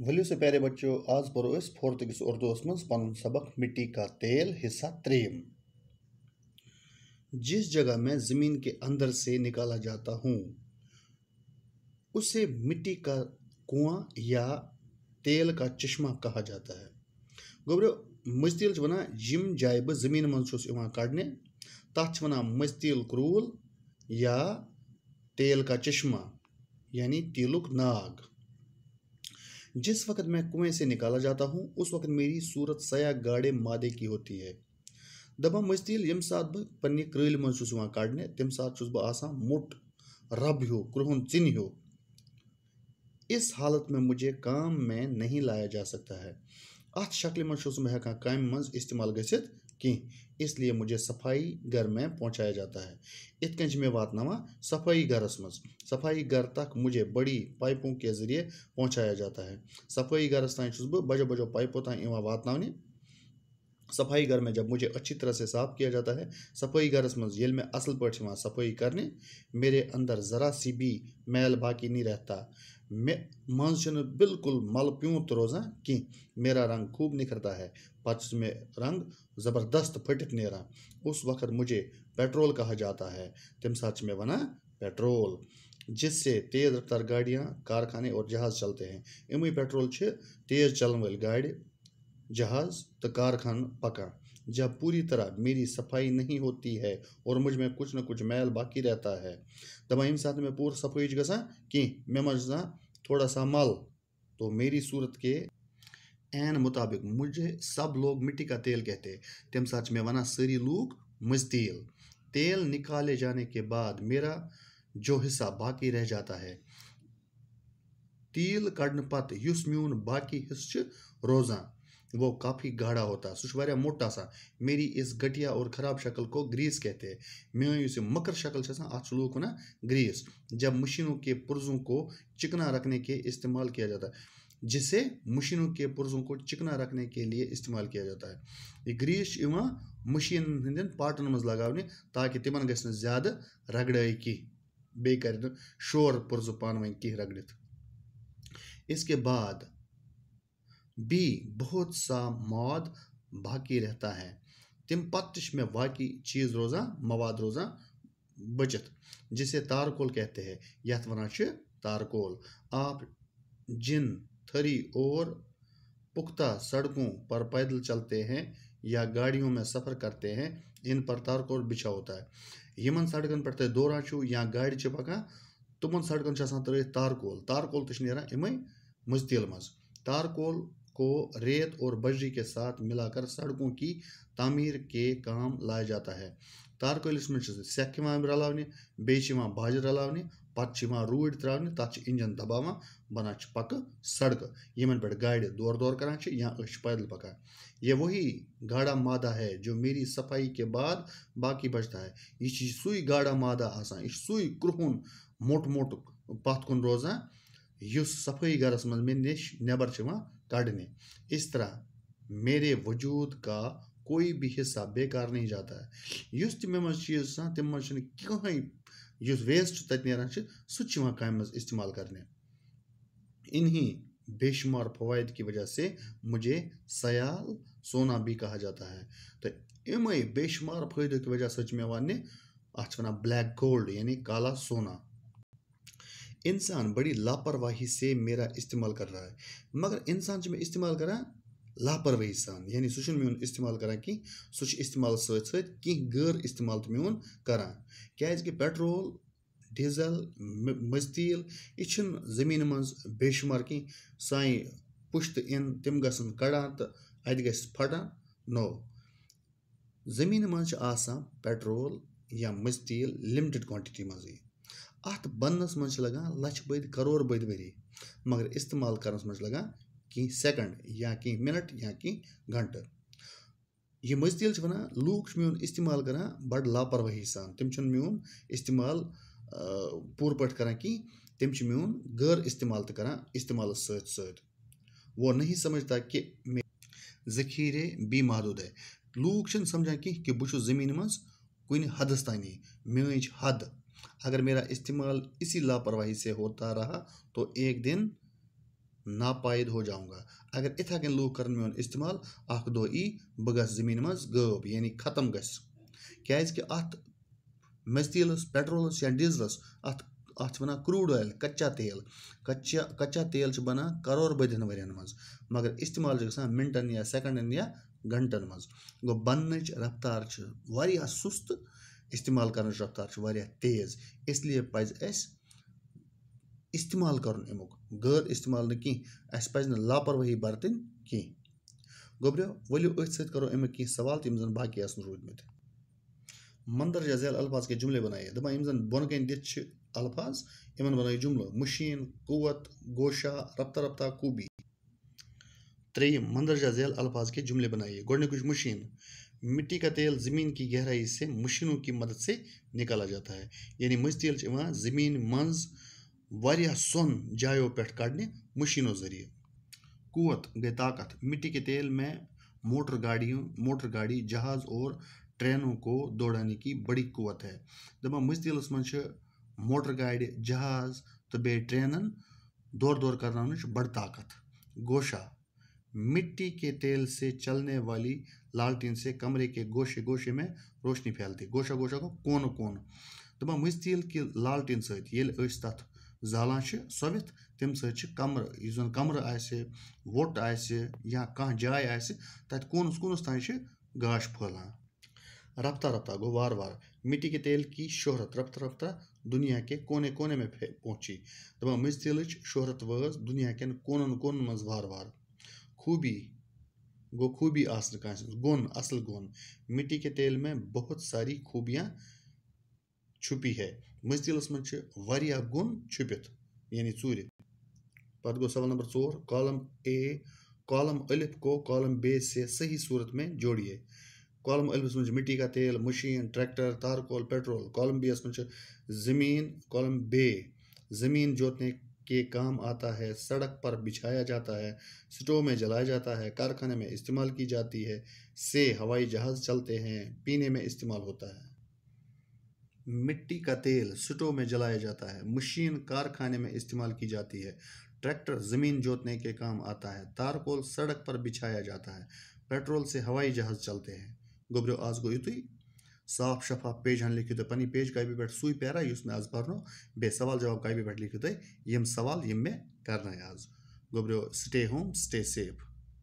वलियो से प्यारे बच्चों आज पढ़ो इस फोर्थ किस उर्दूस मन पन सबक मिट्टी का तेल हिस्सा त्रेम जिस जगह मैं ज़मीन के अंदर से निकाला जाता हूँ उसे मिट्टी का कुआं या तेल का चश्मा कहा जाता है गोबर मज तेल वन यम जाए बह जमीन मज कड़ने तथ वन मज क्रूल या तेल का चश्मा यानी तिलुक नाग जिस वक्त मैं कुएं से निकाला जाता हूँ उस वक्त मेरी सूरत सया गाड़े मादे की होती है दबा मस्तील यम साथ बह पन्ने क्रिल मन चुस काड़ने तम साथ चुस बह आसा मुट रब हो क्रोहन चिन हो इस हालत में मुझे काम में नहीं लाया जा सकता है अत शक्ल मन चुस बह हेकान कामि मज इस्तेमाल गसित की इसलिए मुझे सफाई घर में पहुंचाया जाता है इतकंज में वातनामा सफाई घर असमज सफाई घर तक मुझे बड़ी पाइपों के जरिए पहुंचाया जाता है सफाई घर तान बजो बजो पाइपों तक इवा वातनावनी सफाई घर में जब मुझे अच्छी तरह से साफ किया जाता है सफाई घर जेल में असल वहाँ सफाई करने मेरे अंदर ज़रा सी भी मैल बाकी नहीं रहता मे मन बिल्कुल मल प्यूत रोजा कि मेरा रंग खूब निखरता है पच में रंग ज़बरदस्त फटित नेरा उस वक्त मुझे पेट्रोल कहा जाता है तम सच में वना पेट्रोल जिससे तेज़ रफ्तार गाड़ियाँ कारखाने और जहाज़ चलते हैं इमें पेट्रोल तेज़ चलन वाली गाड़ी जहाज़ तो कारखान पका जब पूरी तरह मेरी सफाई नहीं होती है और मुझ में कुछ न कुछ मैल बाकी रहता है तब अमे साथ में पूर सफाई गसा कह मैं मजा थोड़ा सा मल तो मेरी सूरत के एन मुताबिक मुझे सब लोग मिट्टी का तेल कहते तम साथ मैं वन सारी लूक मुझ तेल तेल निकाले जाने के बाद मेरा जो हिस्सा बाकी रह जाता है तील कड़ पत मून बाकी हिस्स रोजान वो काफ़ी गाढ़ा होता है सह मोटा सा मेरी इस घटिया और ख़राब शक्ल को ग्रीस कहते हैं मेन इस मकर शक्ल अत लूक ग्रीस जब मशीनों के पुर्जों को चिकना रखने के इस्तेमाल किया जाता है जिसे मशीनों के पुर्जों को चिकना रखने के लिए इस्तेमाल किया जाता है ये ग्रीस मशीन हंदन पार्टन मज लगने ताकि तिम ग ज्यादा की कह कर शोर पुर्ज पान वन कह इसके बाद बी बहुत सा मवाद बाकी रहता है तम पत्तश में बाकी चीज़ रोजा मवाद रोजा बचत जिसे तारकोल कहते हैं यथ वन तारकोल आप जिन थरी और पुख्ता सड़कों पर पैदल चलते हैं या गाड़ियों में सफ़र करते हैं इन पर तारकोल बिछा होता है यमन सड़कन पर तु तो दौरान या गाड़ी पकान तुम सड़कन तरह तारकोल तारकोल तो नारान इमें मजतील मज तारकोल को रेत और बजरी के साथ मिलाकर सड़कों की तमीर के काम लाया जाता है तारकोलिस मे सख रलान बेह बाजर रलान पे रूड त्रावि तथा इंजन दबा बना पक सड़क इन पे गाड़ दौर दौर कर पैदल पकान ये वही गाड़ा मादा है जो मेरी सफाई के बाद बाकी बचता है यह सुई गाड़ा मादा आसान यह सुई क्रुहन मोट मोट पथ कुन रोजान इस सफाई गरस मे नबर काटने इस तरह मेरे वजूद का कोई भी हिस्सा बेकार नहीं जाता है युस तम चीज तम कहें वेस्ट तत सह इस्तेमाल करने इन्हीं बेशुमार फवायद की वजह से मुझे सयाल सोना भी कहा जाता है तो इमे बेशुमार फायदों की वजह से मे वन अच्छा ब्लैक गोल्ड यानी काला सोना इंसान बड़ी लापरवाही से मेरा इस्तेमाल कर रहा है मगर इंसान जो मैं इस्तेमाल करा लापरवाही सान यानी सह म्योन इस्तेमाल करा कि सह इस्तेमाल सह गैर इस्तेमाल तो म्योन करा क्या पेट्रोल डीजल मज तील यह जमीन मज बेशुमार कह सान पुश्त इन तम ग तो अत ग फटान नो जमीन मज पेट्रोल या मज तील लिमिटेड क्वांटिटी मजे अत बनस मज लगान लच्छ बद करोर बद वरी मगर इस्तेमाल कर लगान कह सेकंड या कह मिनट या कह घंटे ये मजदील वन लूक मोन इस्तेमाल कर बड़ लापरवाही सान तम मोन इस्तेमाल पूर पे कर कह तम मोन गैर इस्तेमाल तो कर इस्तेमाल वो नहीं समझता कि मे जखीरे बी महदूद है लूक समझा कह कि बहुत जमीन मज कुन हदस तानी मे हद अगर मेरा इस्तेमाल इसी लापरवाही से होता रहा तो एक दिन नापायद हो जाऊंगा अगर इथा कन लू कर मोन इस्तेमाल अख दो ई बह जमीन मज ग यानी खत्म गस क्या अत मस्तीलस पेट्रोलस या डीजलस अत अत वन क्रूड ऑयल कच्चा तेल कच्चा कच्चा तेल बना करोर बदन वन मज मगर इस्तेमाल मिनटन या सेकंडन या घंटन मज गो बनच रफ्तार सुस्त استعمال کرنٕچ رفتار چھِ واریاہ تیز اِسلیے پَزِ اَسہِ استعمال کَرُن امیُک غٲر استعمال نہٕ کینٛہہ اَسہِ پَزِ نہٕ لاپروٲہی بَرتٕنۍ کینٛہہ گوٚبریو ؤلِو أتھۍ سۭتۍ کَرو اَمِکۍ کینٛہہ سوال تہِ یِم زَن باقی آسَن روٗدۍمٕتۍ مندرجہ ذیل الفاظ کے جُملے بَنٲیِتھ دَپان یِم زَن بۄنہٕ کَنہِ دِتھ چھِ الفاظ یِمَن بَنٲیِو جُملہٕ مُشیٖن قوت گوشا رفتہ رفتہ کوٗبی ترٛیٚیِم مندرجہ ذیل الفاظ کے جُملے بَنٲیِو گۄڈنیُک مُشیٖن मिट्टी का तेल ज़मीन की गहराई से मशीनों की मदद से निकाला जाता है यानी मज तेल ज़मीन मंज वारिया सोन जायों पे काड़ने मशीनों जरिए कुत गई ताकत मिट्टी के तेल में मोटर गाड़ियों मोटर गाड़ी जहाज़ और ट्रेनों को दौड़ाने की बड़ी कुत है दपा मज तेल मोटर गाड़ी जहाज़ तो बे ट्रेनन दौर दौर करना बड़ ताकत गोशा मिट्टी के तेल से चलने वाली लालटीन से कमरे के गोशे गोशे में रोशनी फैलती गोशा गोशा को कोन कोन दपा मज कि लालटेन सत जालान सोवित तम समर यु जन कमर आट आ कह जाय आनस कुनस तान गाश फलान रफ्तार रफ्तार गो वार वार मिट्टी के तेल की शोहरत रफ्तार रफ्तार दुनिया के कोने कोने में पहुंची दपा मज शोहरत वज दुनिया कन कोन कोन मज वार वार खूबी गो खूबी आसल का गुण असल गुण मिट्टी के तेल में बहुत सारी खूबियाँ छुपी है मज तेलस मह गुण छुपित यानी चूर पत गो सवाल नंबर चोर कॉलम ए कॉलम अलिफ को कॉलम बे से सही सूरत में जोड़िए कॉलम अलिफ मज मिट्टी का तेल मशीन ट्रैक्टर तारकोल पेट्रोल कॉलम बी मज जमीन कॉलम बे ज़मीन जोतने के काम आता है सड़क पर बिछाया जाता है स्टोव में जलाया जाता है कारखाने में इस्तेमाल की जाती है से हवाई जहाज़ चलते हैं पीने में इस्तेमाल होता है मिट्टी का तेल स्टोव में जलाया जाता है मशीन कारखाने में इस्तेमाल की जाती है ट्रैक्टर ज़मीन जोतने के काम आता है तारकोल सड़क पर बिछाया जाता है पेट्रोल से हवाई जहाज़ चलते हैं गोब्रो आज गोयुतुई صاف شفاف پیجن لیکھِو تُہۍ پَنٕنۍ پیج کاپی پٮ۪ٹھ سُے پیرا یُس مےٚ آز پَرنو بیٚیہِ سوال جواب کاپی پٮ۪ٹھ لیکھِو تُہۍ یِم سوال یِم مےٚ کَرنٲے آز گوٚبریو سِٹے ہوم سِٹے سیف